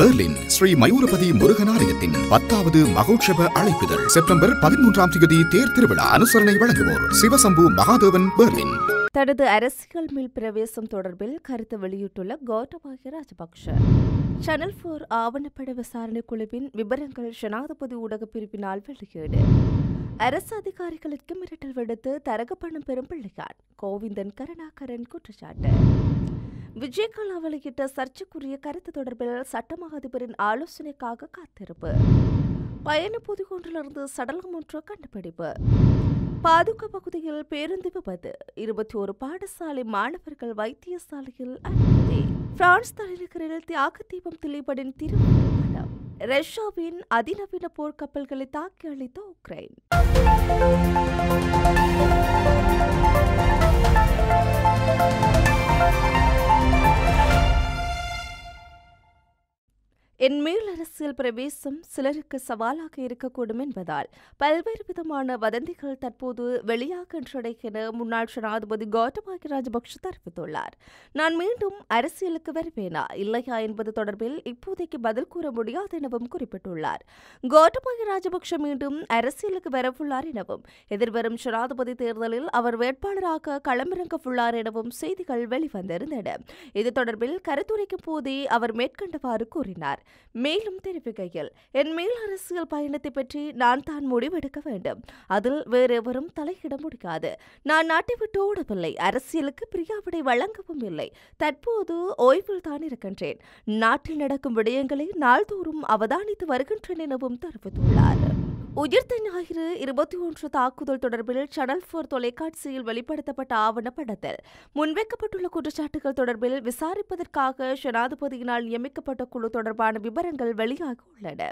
Berlin Sri Mayurapathy முருகனாலயத்தின் பத்தாவது மகோட்சப அழைப்புதல் September பதிமூன்றாம் தேதி தேர் திருவிழா அனுசரணை வழங்குவோர் சிவசம்பு மகாதேவன் பெர்லின் தனது அரசியல் மேல் பிரவேசம் தொடர்பில் கருத்து வெளியிட்டுள்ள கோட்டபாய ராஜபக்ஷ சேனல் போர் ஆவணப்பட விசாரணை குழுவின் விவரங்கள் ஜனாதிபதி ஊடக பிரிவினால் வெளியீடு அரசு அதிகாரிகளுக்கு மிரட்டல் விடுத்து தரகப்பணம் பெறும் பிள்ளையார் கோவிந்தன் கருணாகரன் குற்றச்சாட்டு விஜயகாலா வெளியிட்ட சர்ச்சைக்குரிய கருத்து தொடர்பில் சட்டமாக அதிபரின் ஆலோசனைக்காக காத்திருப்பு பயண பொதுகொன்றிலிருந்து சடலம் ஒன்று கண்டுபிடிப்பு பாதுகா பகுதியில் பேருந்து விபத்து இருபத்தி ஒரு பாடசாலை மாணவர்கள் வைத்தியசாலையில் அனுமதி பிரான்ஸ் தலைநகரில் தியாக தீபம் திலீபனின் திருமண ரஷ்யாவின் அதிநவீன போர்க்கப்பல்களை தாக்கி அளித்த உக்ரைன் என் மேல் அரசியல் பிரவேசம் சிலருக்கு சவாலாக இருக்கக்கூடும் என்பதால் பல்வேறு விதமான வதந்திகள் தற்போது வெளியாகின்றன என முன்னாள் ஜனாதிபதி கௌதமாகி ராஜபக்ஷ தெரிவித்துள்ளார் நான் மீண்டும் அரசியலுக்கு வருவேனா இல்லையா என்பது தொடர்பில் இப்போதைக்கு பதில் கூற முடியாது எனவும் குறிப்பிட்டுள்ளார் கௌதமாகி ராஜபக்ஷ மீண்டும் அரசியலுக்கு வரவுள்ளார் எனவும் எதிர்வரும் ஜனாதிபதி தேர்தலில் அவர் வேட்பாளராக களமிறங்கவுள்ளார் எனவும் செய்திகள் வெளிவந்திருந்தன இது தொடர்பில் கருத்துரைக்கும் போதே அவர் மேற்கண்டவாறு கூறினார் மேலும் தெரிவிக்கையில் என் மேல் அரசியல் பயணத்தை பற்றி நான் தான் முடிவெடுக்க வேண்டும் அதில் வேறு எவரும் தலையிட முடியாது நான் நாட்டை விட்டு ஓடவில்லை அரசியலுக்கு பிரியாவிடை வழங்கவும் இல்லை தற்போது ஓய்வில் தான் இருக்கின்றேன் நாட்டில் நடக்கும் விடயங்களை நாள்தோறும் அவதானித்து வருகின்றேன் எனவும் தெரிவித்துள்ளார் உயிர்த்த ஞாயிறு இருபத்தி ஒன்று தாக்குதல் தொடர்பில் சனல் போர் தொலைக்காட்சியில் வெளிப்படுத்தப்பட்ட ஆவணப்படத்தில் முன்வைக்கப்பட்டுள்ள குற்றச்சாட்டுகள் தொடர்பில் விசாரிப்பதற்காக ஜனாதிபதியினால் நியமிக்கப்பட்ட குழு தொடர்பான விவரங்கள் வெளியாக உள்ளன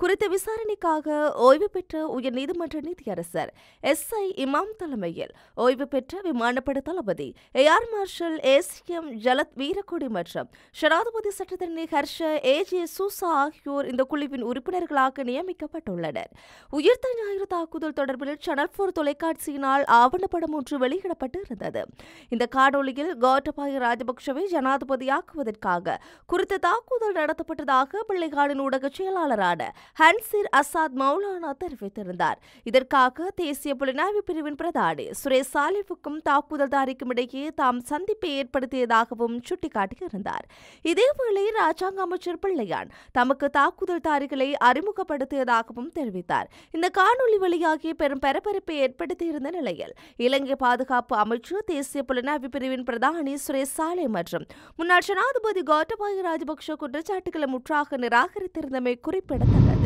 குறித்த விசாரணைக்காக ஓய்வு பெற்ற உயர்நீதிமன்ற நீதியரசர் எஸ் ஐ இமாம் தலைமையில் ஓய்வு பெற்ற விமானப்படை தளபதி air marshal ACM M Jalath Weerakkody மற்றும் ஷனாதிபதி சட்டத்தரணி ஹர்ஷ ஏ ஜே சூசா ஆகியோர் இந்த குழுவின் உறுப்பினர்களாக நியமிக்கப்பட்டுள்ளனர் உயிர்த்த ஞாயிறு தாக்குதல் தொடர்பில் சனல் போர் தொலைக்காட்சியினால் ஆவணப்படம் ஒன்று வெளியிடப்பட்டு இருந்தது இந்த காணொலியில் கோட்டபாய ராஜபக்சவை ஜனாதிபதியாக்குவதற்காக குறித்த தாக்குதல் நடத்தப்பட்டதாக பிள்ளைகளின் ஊடக செயலாளரான ஹன்சிர் அசாத் மௌலானா தெரிவித்திருந்தார் இதற்காக தேசிய புலனாய்வு பிரிவின் பிரதானி சுரேஷ் சாலிஃபுக்கும் தாக்குதல்தாரிக்கும் இடையே தாம் சந்திப்பை ஏற்படுத்தியதாகவும் சுட்டிக்காட்டியிருந்தார் இதேவேளை ராஜாங்க அமைச்சர் பிள்ளையான் தமக்கு தாக்குதல்தாரிகளை அறிமுகப்படுத்தியதாகவும் தெரிவித்தார் இந்த காணொலி வழியாகி பெரும் பரபரப்பை ஏற்படுத்தியிருந்த நிலையில் இலங்கை பாதுகாப்பு அமைச்சர் தேசிய புலனாய்வு பிரிவின் பிரதானி சுரேஷ் சாலை மற்றும் முன்னாள் ஜனாதிபதி கோட்டபாய ராஜபக்ஷ குற்றச்சாட்டுகளை முற்றாக நிராகரித்திருந்தமை குறிப்பிடத்தக்கது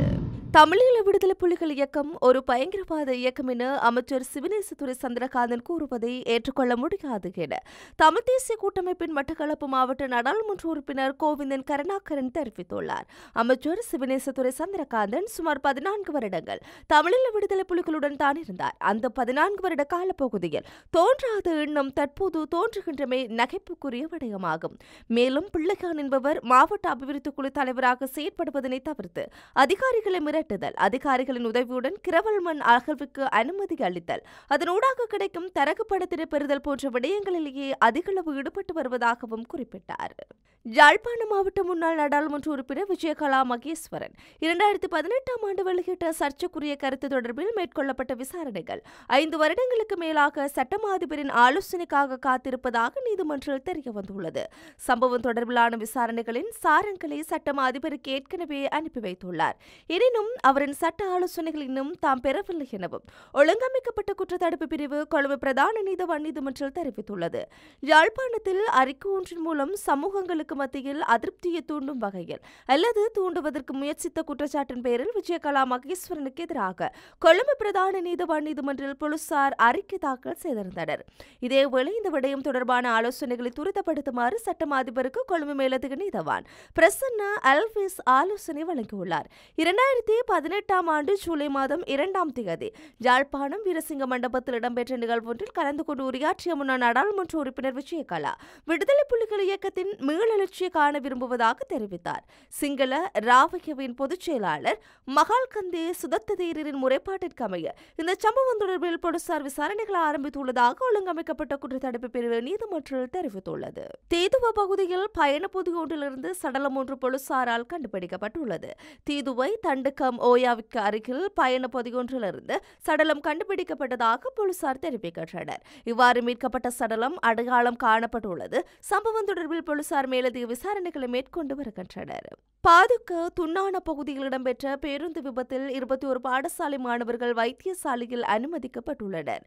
தமிழீழ விடுதலை புலிகள் இயக்கம் ஒரு பயங்கரவாத இயக்கம் என அமைச்சர் சிவநேசத்துறை சந்திரகாந்தன் கூறுவதை ஏற்றுக்கொள்ள முடியாது என தமிழ் தேசிய கூட்டமைப்பின் மட்டக்களப்பு மாவட்ட நாடாளுமன்ற உறுப்பினர் கோவிந்தன் கருணாகரன் தெரிவித்துள்ளார் அமைச்சர் சிவநேசத்துறை சந்திரகாந்தன் சுமார் பதினான்கு வருடங்கள் தமிழீழ விடுதலை புலிகளுடன் தான் இருந்தார் அந்த பதினான்கு வருட காலப்பகுதியில் தோன்றாத எண்ணம் தற்போது தோன்றுகின்றமே நகைப்புக்குரிய விடயமாகும் மேலும் பிள்ளைகான் என்பவர் மாவட்ட அபிவிருத்தி குழு தலைவராக செயற்படுவதனை தவிர்த்து அதிகாரிகளை மிரட்ட கட்டுதல் அதிகாரிகளின் உதவியுடன் கிரவல் மண் அகழ்வுக்கு அனுமதி அளித்தல் அதனூடாக கிடைக்கும் தரகுப்படுத்திட பெறுதல் போன்ற விடயங்களிலேயே அதிகளவு ஈடுபட்டு வருவதாகவும் குறிப்பிட்டார் யாழ்ப்பாண மாவட்ட முன்னாள் நாடாளுமன்ற உறுப்பினர் விஜயகலா மகேஸ்வரன் இரண்டாயிரத்தி பதினெட்டாம் ஆண்டு வெளியிட்ட சர்ச்சைக்குரிய கருத்து தொடர்பில் மேற்கொள்ளப்பட்ட விசாரணைகள் ஐந்து வருடங்களுக்கு மேலாக சட்டமாதிபரின் ஆலோசனைக்காக காத்திருப்பதாக நீதிமன்றம் தெரியவந்துள்ளது சம்பவம் தொடர்பிலான விசாரணைகளின் சாரங்களை சட்டமாதிபருக்கு ஏற்கனவே அனுப்பி வைத்துள்ளார் எனினும் அவரின் சட்ட ஆலோசனைகள் இன்னும் தாம் பெறவில்லை எனவும் ஒழுங்கமைக்கப்பட்ட குற்ற தடுப்பு பிரிவு கொழும்பு பிரதான நீதவான் நீதிமன்றம் தெரிவித்துள்ளது யாழ்ப்பாணத்தில் அறிக்கை ஒன்றின் மூலம் சமூகங்களுக்கு மத்தியில் அதிருப்தியை தூண்டும் வகையில் அல்லது தூண்டுவதற்கு முயற்சித்த குற்றச்சாட்டின் பேரில் விஜயகலா மகேஸ்வரனுக்கு எதிராக கொழும்பு பிரதான நீதவான் நீதிமன்றில் போலீசார் அறிக்கை தாக்கல் செய்திருந்தனர் இதேவேளை இந்த விடயம் தொடர்பான ஆலோசனைகளை துரிதப்படுத்துமாறு சட்டம் அதிபருக்கு கொழும்பு மேலதிக நீதவான் பிரசன்ன அல்விஸ் ஆலோசனை வழங்கியுள்ளார் இரண்டாயிரத்தி பதினெட்டாம் ஆண்டு ஜூலை மாதம் இரண்டாம் திகதி யாழ்ப்பாணம் வீரசிங்க மண்டபத்தில் இடம்பெற்ற நிகழ்வொன்றில் கலந்து கொண்டு உரையாற்றிய முன்னாள் நாடாளுமன்ற உறுப்பினர் விஜயகலா விடுதலை புலிகள் இயக்கத்தின் மீளெழுச்சியை காண விரும்புவதாக தெரிவித்தார் சிங்கள ராவகவின் பொதுச் செயலாளர் மகால்கந்தே சுதத்ததேரின் முறைப்பாட்டிற்கு அமைய இந்த சம்பவம் தொடர்பில் போலீசார் விசாரணைகள் ஆரம்பித்துள்ளதாக ஒழுங்கமைக்கப்பட்ட குற்றத்தடுப்பு பிரிவு நீதிமன்றம் தெரிவித்துள்ளது தேதுவ பகுதியில் பயண பொது ஒன்றிலிருந்து சடலம் ஒன்று போலீசாரால் கண்டுபிடிக்கப்பட்டுள்ளது தீதுவை தண்டுக்கு வடகம் ஓயாவிற்கு அருகில் பயண பொதியொன்றிலிருந்து சடலம் கண்டுபிடிக்கப்பட்டதாக போலீசார் தெரிவிக்கின்றனர் இவ்வாறு மீட்கப்பட்ட சடலம் அடையாளம் காணப்பட்டுள்ளது சம்பவம் தொடர்பில் போலீசார் மேலதிக விசாரணைகளை மேற்கொண்டு வருகின்றனர் பாதுக்க துண்ணான பகுதியில் இடம்பெற்ற பேருந்து விபத்தில் இருபத்தி ஒரு பாடசாலை மாணவர்கள் வைத்தியசாலையில் அனுமதிக்கப்பட்டுள்ளனர்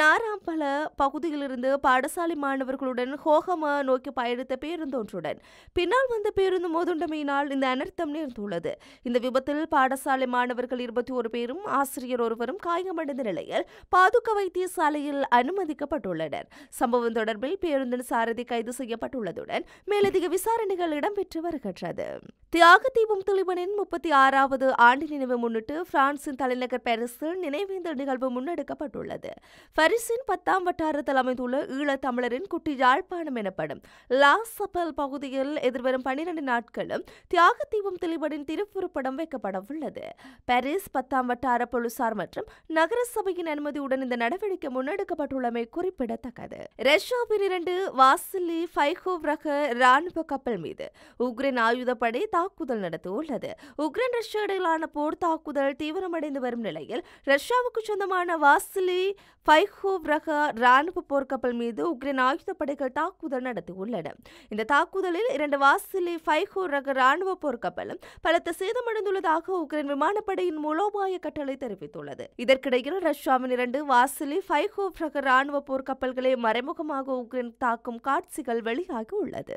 நாராம்பல பகுதியிலிருந்து பாடசாலை மாணவர்களுடன் ஹோகம நோக்கி பயணித்த பேருந்தொன்றுடன் பின்னால் வந்த பேருந்து மோதுண்டமையினால் இந்த அனர்த்தம் நேர்ந்துள்ளது இந்த விபத்தில் பாடசாலை மாணவர்கள் இருபத்தி ஒரு பேரும் ஆசிரியர் ஒருவரும் காயமடைந்த நிலையில் பாதுக்க வைத்தியசாலையில் அனுமதிக்கப்பட்டுள்ளனர் சம்பவம் தொடர்பில் பேருந்தின் சாரதி கைது செய்யப்பட்டுள்ளதுடன் மேலதிக விசாரணைகள் இடம்பெற்று வருகின்றது தியாகதீபம் திலிபனின் முப்பத்தி ஆறாவது ஆண்டு நினைவு முன்னிட்டு பிரான்சின் தலைநகர் பாரிஸில் நினைவேந்தல் நிகழ்வு முன்னெடுக்கப்பட்டுள்ளது பரிசின் பத்தாம் வட்டாரத்தில் அமைந்துள்ள ஈழத் தமிழரின் குட்டி யாழ்ப்பாணம் எனப்படும் லாஸ் சபல் பகுதியில் எதிர்வரும் பனிரெண்டு நாட்களும் தியாகதீபம் திலிபனின் திருவுருப்படம் வைக்கப்பட உள்ளது பாரிஸ் பத்தாம் வட்டார போலீசார் மற்றும் நகர சபையின் அனுமதியுடன் இந்த நடவடிக்கை முன்னெடுக்கப்பட்டுள்ளமை குறிப்பிடத்தக்கது ரஷ்யாவின் இரண்டு வாசிலி ஃபைகோவ் ரக ராணுவ கப்பல் மீது உக்ரைன் ஆயுதப்படை தாக்கு தாக்குதல் நடத்தியுள்ளது உக்ரைன் ரஷ்யா இடையிலான போர் தாக்குதல் தீவிரமடைந்து வரும் நிலையில் ரஷ்யாவுக்கு சொந்தமான வாசிலி ஃபைஹோவ் ரக ராணுவ போர்க்கப்பல் மீது உக்ரைன் ஆயுதப்படைகள் தாக்குதல் நடத்தியுள்ளன இந்த தாக்குதலில் இரண்டு வாசிலி ஃபைஹோ ரக ராணுவ போர்க்கப்பலும் பலத்த சேதமடைந்துள்ளதாக உக்ரைன் விமானப்படையின் மூலோபாய கட்டளை தெரிவித்துள்ளது இதற்கிடையில் ரஷ்யாவின் இரண்டு வாசிலி ஃபைஹோ ரக ராணுவ போர்க்கப்பல்களை மறைமுகமாக உக்ரைன் தாக்கும் காட்சிகள் வெளியாகி உள்ளது